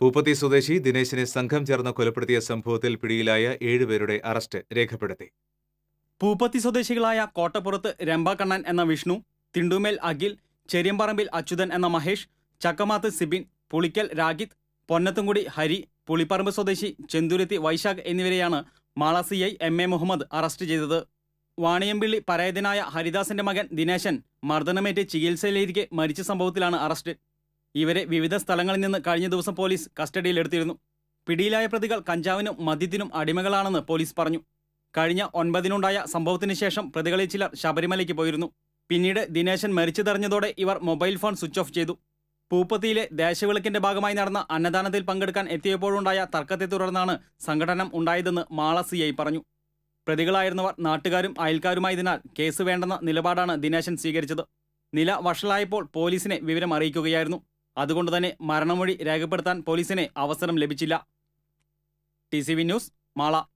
പൂപ്പത്തി സ്വദേശി ദിനേശിനെ സംഘം ചേർന്ന് കൊലപ്പെടുത്തിയ സംഭവത്തിൽ പിടിയിലായ ഏഴുപേരുടെ അറസ്റ്റ് രേഖപ്പെടുത്തി പൂപ്പത്തി സ്വദേശികളായ കോട്ടപ്പുറത്ത് രംഭാകണ്ണൻ എന്ന വിഷ്ണു തിണ്ടുമേൽ അഖിൽ ചെരിയമ്പറമ്പിൽ അച്യുതൻ എന്ന മഹേഷ് ചക്കമാത്ത് സിബിൻ പുളിക്കൽ രാഗിത് പൊന്നത്തുംകുടി ഹരി പുളിപ്പറമ്പ് സ്വദേശി ചെന്തുരുത്തി വൈശാഖ് എന്നിവരെയാണ് Mala C I M A Muhammad arrest ചെയ്തത് വാണിയമ്പിള്ളി പരേതനായ ഹരിദാസിന്റെ മകൻ ദിനേശൻ മർദ്ദനമേറ്റ് ചികിത്സയിലേക്ക് മരിച്ച സംഭവത്തിലാണ് അറസ്റ്റ് ഇവരെ വിവിധ സ്ഥലങ്ങളിൽ നിന്ന് കഴിഞ്ഞ ദിവസം പോലീസ് കസ്റ്റഡിയിലെടുത്തിരുന്നു പിടിയിലായ പ്രതികൾ കഞ്ചാവിനും മദ്യത്തിനും അടിമകളാണെന്ന് പോലീസ് പറഞ്ഞു കഴിഞ്ഞ ഒൻപതിനുണ്ടായ സംഭവത്തിന് ശേഷം പ്രതികളിൽ ചിലർ ശബരിമലയ്ക്ക് പോയിരുന്നു പിന്നീട് ദിനേശൻ മരിച്ചതറിഞ്ഞതോടെ ഇവർ മൊബൈൽ ഫോൺ സ്വിച്ച് ഓഫ് ചെയ്തു പൂപ്പത്തിയിലെ ദേശവിളക്കിന്റെ ഭാഗമായി നടന്ന അന്നദാനത്തിൽ പങ്കെടുക്കാൻ എത്തിയപ്പോഴുണ്ടായ തർക്കത്തെ തുടർന്നാണ് സംഘടനം ഉണ്ടായതെന്ന് മാള സി ഐ പറഞ്ഞു പ്രതികളായിരുന്നവർ നാട്ടുകാരും അയൽക്കാരുമായതിനാൽ കേസ് വേണ്ടെന്ന നിലപാടാണ് ദിനേശൻ സ്വീകരിച്ചത് നില വഷളായപ്പോൾ പോലീസിനെ വിവരം അറിയിക്കുകയായിരുന്നു അതുകൊണ്ട് തന്നെ മരണമൊഴി രേഖപ്പെടുത്താൻ പോലീസിന് അവസരം ലഭിച്ചില്ല ടി ന്യൂസ് മാള